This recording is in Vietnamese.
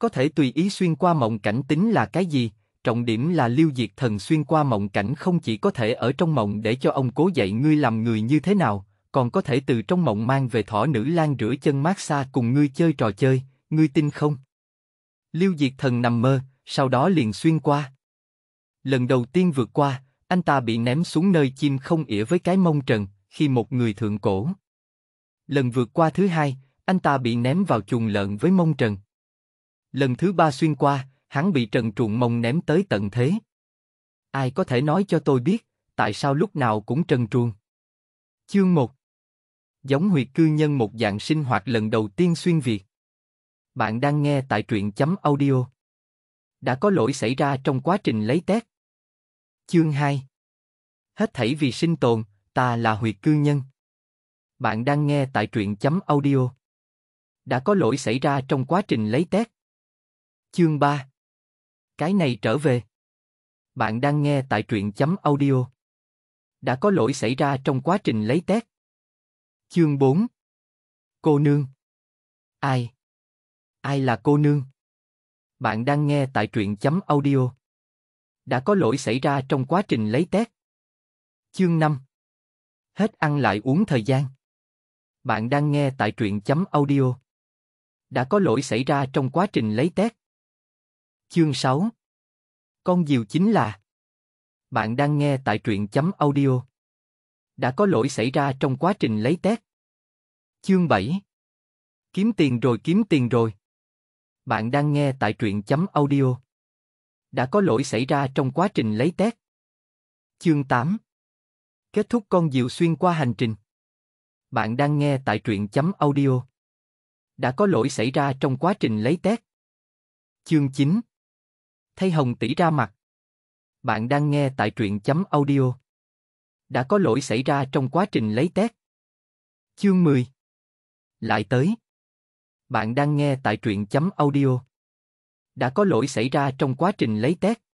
Có thể tùy ý xuyên qua mộng cảnh tính là cái gì, trọng điểm là lưu Diệt Thần xuyên qua mộng cảnh không chỉ có thể ở trong mộng để cho ông cố dạy ngươi làm người như thế nào, còn có thể từ trong mộng mang về thỏ nữ lan rửa chân mát xa cùng ngươi chơi trò chơi, ngươi tin không? lưu Diệt Thần nằm mơ, sau đó liền xuyên qua. Lần đầu tiên vượt qua, anh ta bị ném xuống nơi chim không ỉa với cái mông trần, khi một người thượng cổ. Lần vượt qua thứ hai, anh ta bị ném vào chuồng lợn với mông trần. Lần thứ ba xuyên qua, hắn bị trần truồng mông ném tới tận thế. Ai có thể nói cho tôi biết, tại sao lúc nào cũng trần truồng? Chương 1 Giống huyệt cư nhân một dạng sinh hoạt lần đầu tiên xuyên Việt. Bạn đang nghe tại truyện chấm audio. Đã có lỗi xảy ra trong quá trình lấy tét Chương 2 Hết thảy vì sinh tồn, ta là huyệt cư nhân. Bạn đang nghe tại truyện chấm audio. Đã có lỗi xảy ra trong quá trình lấy tét Chương 3 Cái này trở về Bạn đang nghe tại truyện chấm audio Đã có lỗi xảy ra trong quá trình lấy test Chương 4 Cô nương Ai? Ai là cô nương? Bạn đang nghe tại truyện chấm audio Đã có lỗi xảy ra trong quá trình lấy test Chương 5 Hết ăn lại uống thời gian Bạn đang nghe tại truyện chấm audio Đã có lỗi xảy ra trong quá trình lấy test Chương 6 Con diều chính là Bạn đang nghe tại truyện chấm audio. Đã có lỗi xảy ra trong quá trình lấy test. Chương 7 Kiếm tiền rồi kiếm tiền rồi. Bạn đang nghe tại truyện chấm audio. Đã có lỗi xảy ra trong quá trình lấy test. Chương 8 Kết thúc con diều xuyên qua hành trình. Bạn đang nghe tại truyện chấm audio. Đã có lỗi xảy ra trong quá trình lấy test. Chương 9 thay Hồng tỷ ra mặt. Bạn đang nghe tại truyện chấm audio. Đã có lỗi xảy ra trong quá trình lấy test. Chương 10 Lại tới Bạn đang nghe tại truyện chấm audio. Đã có lỗi xảy ra trong quá trình lấy test.